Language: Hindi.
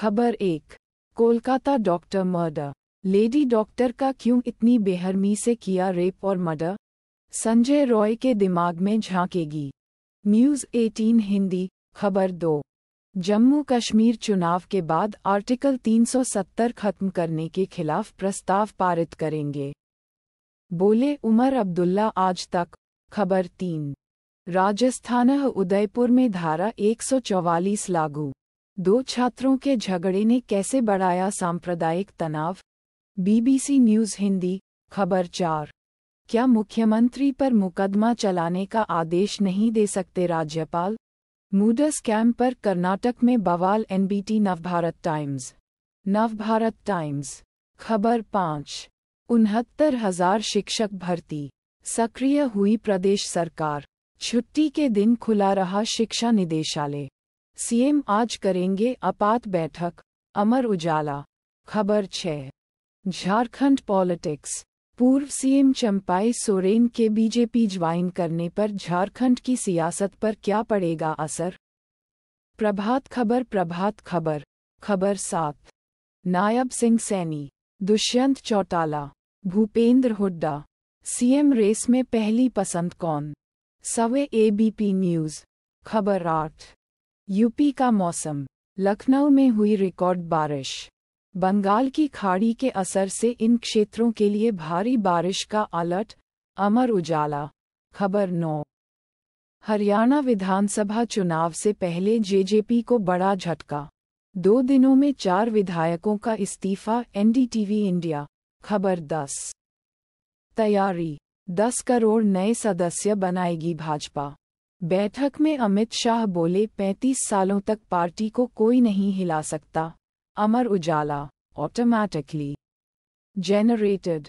खबर एक Kolkata doctor murder lady doctor का क्यों इतनी बेहरमी से किया रेप और मर्डर संजय रॉय के दिमाग में झांकेगी न्यूज़ 18 हिंदी खबर दो जम्मू कश्मीर चुनाव के बाद आर्टिकल 370 खत्म करने के खिलाफ प्रस्ताव पारित करेंगे बोले उमर अब्दुल्ला आज तक खबर तीन राजस्थान उदयपुर में धारा 144 लागू दो छात्रों के झगड़े ने कैसे बढ़ाया सांप्रदायिक तनाव बीबीसी न्यूज़ हिंदी खबर चार क्या मुख्यमंत्री पर मुकदमा चलाने का आदेश नहीं दे सकते राज्यपाल मूडस कैम्प पर कर्नाटक में बवाल NBT Navbharat Times Navbharat Times खबर पाँच उनहत्तर हजार शिक्षक भर्ती सक्रिय हुई प्रदेश सरकार छुट्टी के दिन खुला रहा शिक्षा निदेशालय सीएम आज करेंगे आपात बैठक अमर उजाला खबर छः झारखंड पॉलिटिक्स पूर्व सीएम चंपाई सोरेन के बीजेपी ज्वाइन करने पर झारखंड की सियासत पर क्या पड़ेगा असर प्रभात खबर प्रभात खबर खबर सात नायब सिंह सैनी दुष्यंत चौटाला भूपेंद्र हुड्डा सीएम रेस में पहली पसंद कौन सवे एबीपी न्यूज़ खबर आठ यूपी का मौसम लखनऊ में हुई रिकॉर्ड बारिश बंगाल की खाड़ी के असर से इन क्षेत्रों के लिए भारी बारिश का अलर्ट अमर उजाला खबर नौ हरियाणा विधानसभा चुनाव से पहले जेजेपी को बड़ा झटका दो दिनों में चार विधायकों का इस्तीफा एनडीटीवी इंडिया खबर दस तैयारी दस करोड़ नए सदस्य बनाएगी भाजपा बैठक में अमित शाह बोले 35 सालों तक पार्टी को कोई नहीं हिला सकता अमर उजाला ऑटोमैटिकली जेनरेटेड